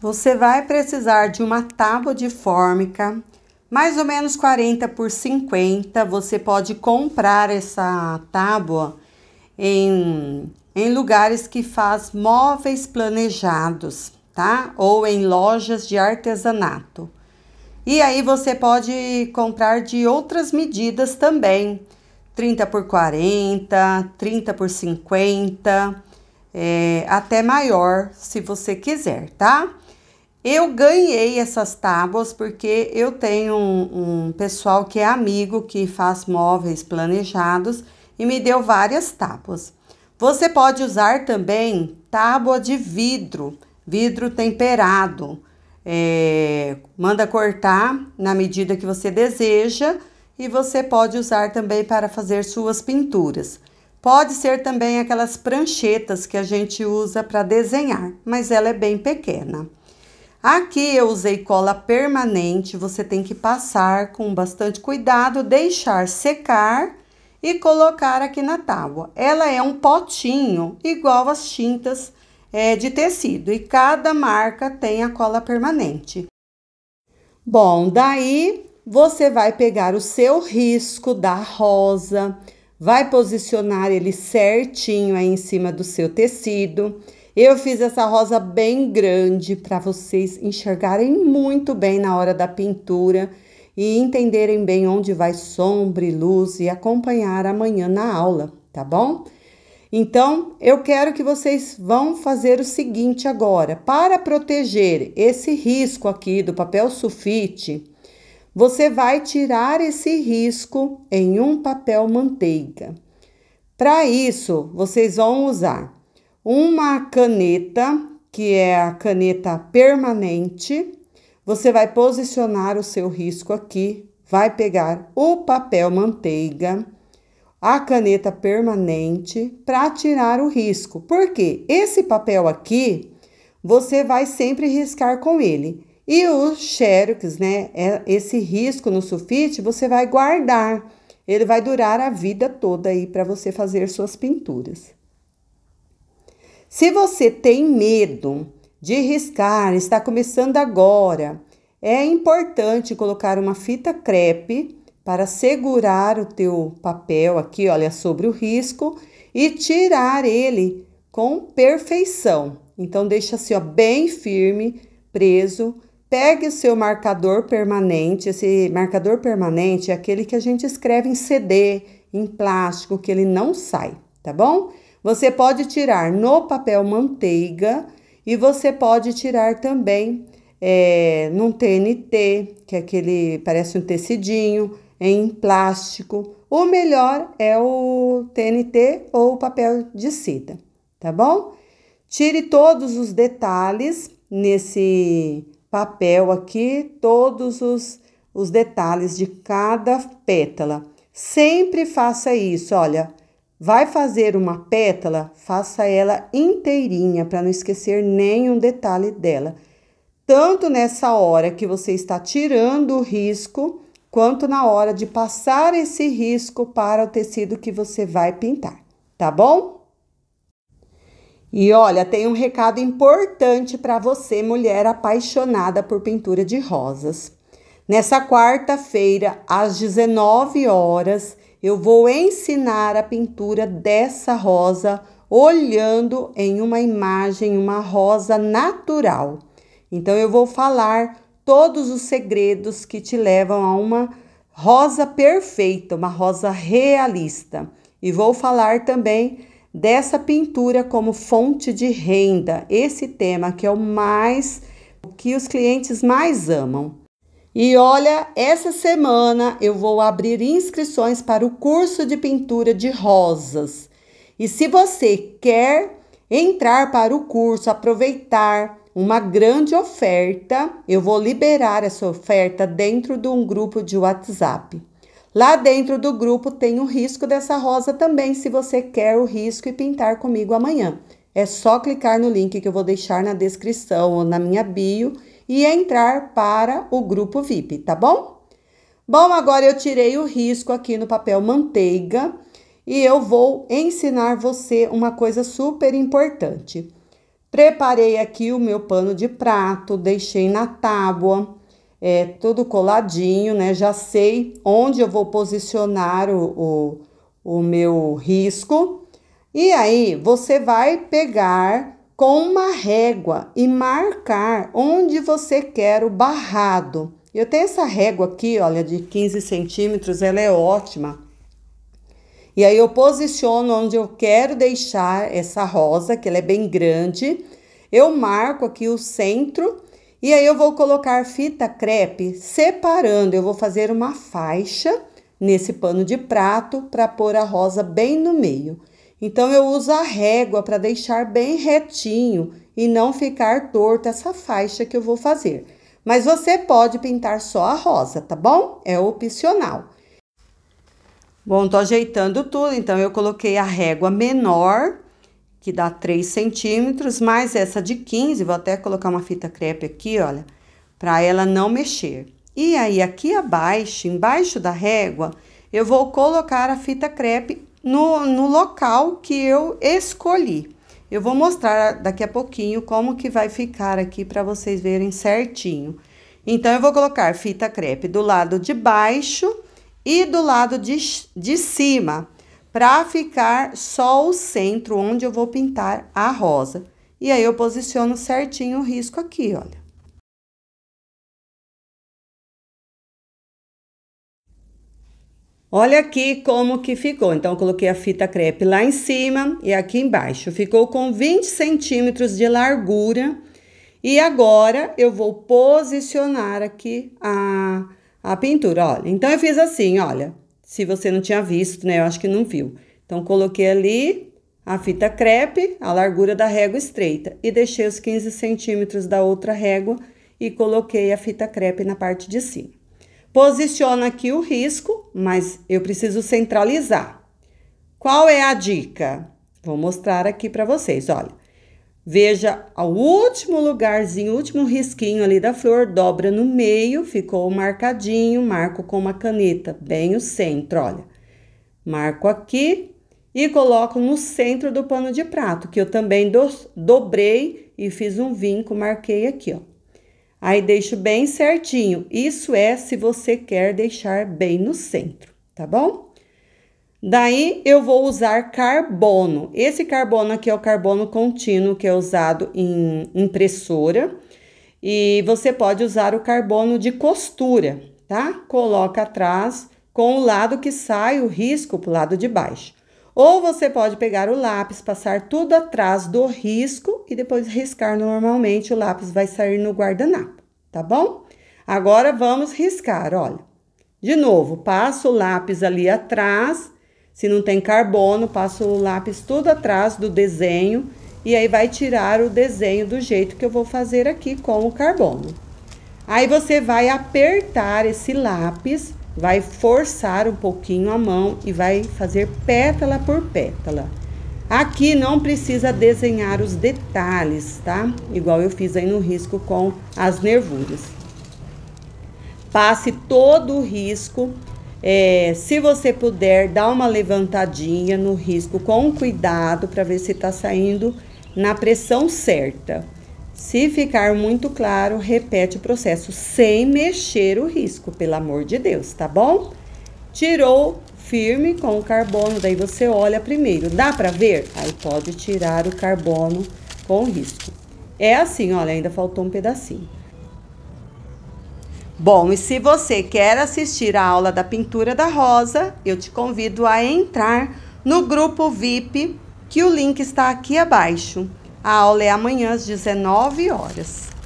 Você vai precisar de uma tábua de fórmica, mais ou menos 40 por 50. Você pode comprar essa tábua em, em lugares que faz móveis planejados, tá? Ou em lojas de artesanato. E aí você pode comprar de outras medidas também. 30 por 40, 30 por 50, é, eh, até maior, se você quiser, tá? Eu ganhei essas tábuas porque eu tenho um, um, pessoal que é amigo que faz móveis planejados e me deu várias tábuas. Você pode usar também tábua de vidro, vidro temperado. É, manda cortar na medida que você deseja e você pode usar também para fazer suas pinturas. Pode ser também aquelas pranchetas que a gente usa para desenhar, mas ela é bem pequena. Aqui eu usei cola permanente, você tem que passar com bastante cuidado, deixar secar e colocar aqui na tábua. Ela é um potinho igual as tintas é, de tecido e cada marca tem a cola permanente. Bom, daí você vai pegar o seu risco da rosa, vai posicionar ele certinho aí em cima do seu tecido. Eu fiz essa rosa bem grande para vocês enxergarem muito bem na hora da pintura e entenderem bem onde vai sombra e luz e acompanhar amanhã na aula, tá bom? Então, eu quero que vocês vão fazer o seguinte agora. Para proteger esse risco aqui do papel sulfite, você vai tirar esse risco em um papel manteiga. Para isso, vocês vão usar uma caneta, que é a caneta permanente. Você vai posicionar o seu risco aqui, vai pegar o papel manteiga, a caneta permanente para tirar o risco. Porque esse papel aqui, você vai sempre riscar com ele. E os xerox, né, é, esse risco no sulfite, você vai guardar. Ele vai durar a vida toda aí para você fazer suas pinturas. Se você tem medo de riscar, está começando agora, é importante colocar uma fita crepe para segurar o teu papel aqui, olha, sobre o risco e tirar ele com perfeição. Então deixa assim, ó, bem firme, preso. Pegue o seu marcador permanente. Esse marcador permanente é aquele que a gente escreve em CD, em plástico, que ele não sai tá bom? Você pode tirar no papel manteiga e você pode tirar também é, num TNT, que é aquele parece um tecidinho, em plástico. O melhor é o TNT ou o papel de seda, tá bom? Tire todos os detalhes nesse papel aqui, todos os, os detalhes de cada pétala. Sempre faça isso, olha, Vai fazer uma pétala, faça ela inteirinha para não esquecer nenhum detalhe dela. Tanto nessa hora que você está tirando o risco, quanto na hora de passar esse risco para o tecido que você vai pintar, tá bom? E olha, tem um recado importante para você, mulher apaixonada por pintura de rosas. Nessa quarta-feira, às 19 horas, eu vou ensinar a pintura dessa rosa olhando em uma imagem, uma rosa natural. Então eu vou falar todos os segredos que te levam a uma rosa perfeita, uma rosa realista. E vou falar também dessa pintura como fonte de renda, esse tema que é o mais que os clientes mais amam. E olha, essa semana eu vou abrir inscrições para o curso de pintura de rosas. E se você quer entrar para o curso, aproveitar uma grande oferta, eu vou liberar essa oferta dentro de um grupo de WhatsApp. Lá dentro do grupo tem o risco dessa rosa também, se você quer o risco e pintar comigo amanhã. É só clicar no link que eu vou deixar na descrição ou na minha bio e entrar para o grupo VIP, tá bom? Bom, agora eu tirei o risco aqui no papel manteiga e eu vou ensinar você uma coisa super importante. Preparei aqui o meu pano de prato, deixei na tábua, é, tudo coladinho, né? Já sei onde eu vou posicionar o, o, o meu risco. E aí, você vai pegar com uma régua e marcar onde você quer o barrado. Eu tenho essa régua aqui, olha, de 15 centímetros, ela é ótima. E aí eu posiciono onde eu quero deixar essa rosa, que ela é bem grande. Eu marco aqui o centro e aí eu vou colocar fita crepe separando. Eu vou fazer uma faixa nesse pano de prato para pôr a rosa bem no meio. Então eu uso a régua para deixar bem retinho e não ficar torta essa faixa que eu vou fazer. Mas você pode pintar só a rosa, tá bom? É opcional. Bom, tô ajeitando tudo, então eu coloquei a régua menor, que dá 3 centímetros, mais essa de 15, vou até colocar uma fita crepe aqui, olha, para ela não mexer. E aí, aqui abaixo, embaixo da régua, eu vou colocar a fita crepe no, no local que eu escolhi. Eu vou mostrar daqui a pouquinho como que vai ficar aqui para vocês verem certinho. Então, eu vou colocar fita crepe do lado de baixo e do lado de, de cima, para ficar só o centro onde eu vou pintar a rosa. E aí, eu posiciono certinho o risco aqui, olha. Olha aqui como que ficou. Então, coloquei a fita crepe lá em cima e aqui embaixo. Ficou com 20 centímetros de largura. E agora, eu vou posicionar aqui a, a pintura, olha. Então, eu fiz assim, olha. Se você não tinha visto, né? Eu acho que não viu. Então, coloquei ali a fita crepe, a largura da régua estreita. E deixei os 15 centímetros da outra régua e coloquei a fita crepe na parte de cima. Posiciona aqui o risco, mas eu preciso centralizar. Qual é a dica? Vou mostrar aqui para vocês, olha. Veja o último lugarzinho, o último risquinho ali da flor, dobra no meio, ficou marcadinho, marco com uma caneta, bem o centro, olha. Marco aqui e coloco no centro do pano de prato, que eu também do dobrei e fiz um vinco, marquei aqui, ó. Aí deixo bem certinho. Isso é se você quer deixar bem no centro, tá bom? Daí eu vou usar carbono. Esse carbono aqui é o carbono contínuo que é usado em impressora. E você pode usar o carbono de costura, tá? Coloca atrás com o lado que sai o risco para o lado de baixo. Ou você pode pegar o lápis, passar tudo atrás do risco e depois riscar normalmente, o lápis vai sair no guardanapo, tá bom? Agora vamos riscar, olha. De novo, passo o lápis ali atrás, se não tem carbono, passo o lápis tudo atrás do desenho e aí vai tirar o desenho do jeito que eu vou fazer aqui com o carbono. Aí você vai apertar esse lápis vai forçar um pouquinho a mão e vai fazer pétala por pétala. Aqui não precisa desenhar os detalhes, tá? Igual eu fiz aí no risco com as nervuras. Passe todo o risco. É, se você puder, dá uma levantadinha no risco com cuidado para ver se está saindo na pressão certa. Se ficar muito claro, repete o processo sem mexer o risco, pelo amor de Deus, tá bom? Tirou firme com o carbono, daí você olha primeiro. Dá para ver? Aí pode tirar o carbono com risco. É assim, olha, ainda faltou um pedacinho. Bom, e se você quer assistir a aula da pintura da rosa, eu te convido a entrar no grupo VIP, que o link está aqui abaixo. A aula é amanhã às 19 horas.